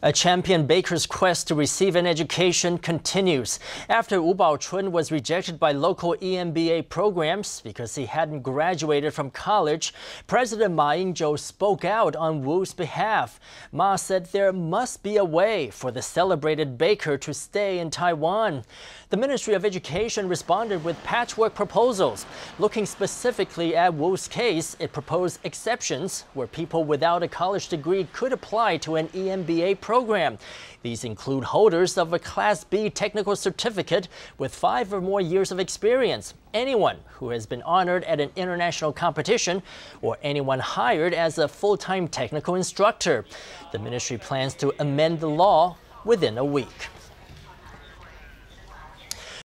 A champion baker's quest to receive an education continues. After Wu Baochun was rejected by local EMBA programs because he hadn't graduated from college, President Ma Ying-jeou spoke out on Wu's behalf. Ma said there must be a way for the celebrated baker to stay in Taiwan. The Ministry of Education responded with patchwork proposals. Looking specifically at Wu's case, it proposed exceptions where people without a college degree could apply to an EMBA program program. These include holders of a Class B technical certificate with five or more years of experience, anyone who has been honored at an international competition, or anyone hired as a full-time technical instructor. The ministry plans to amend the law within a week.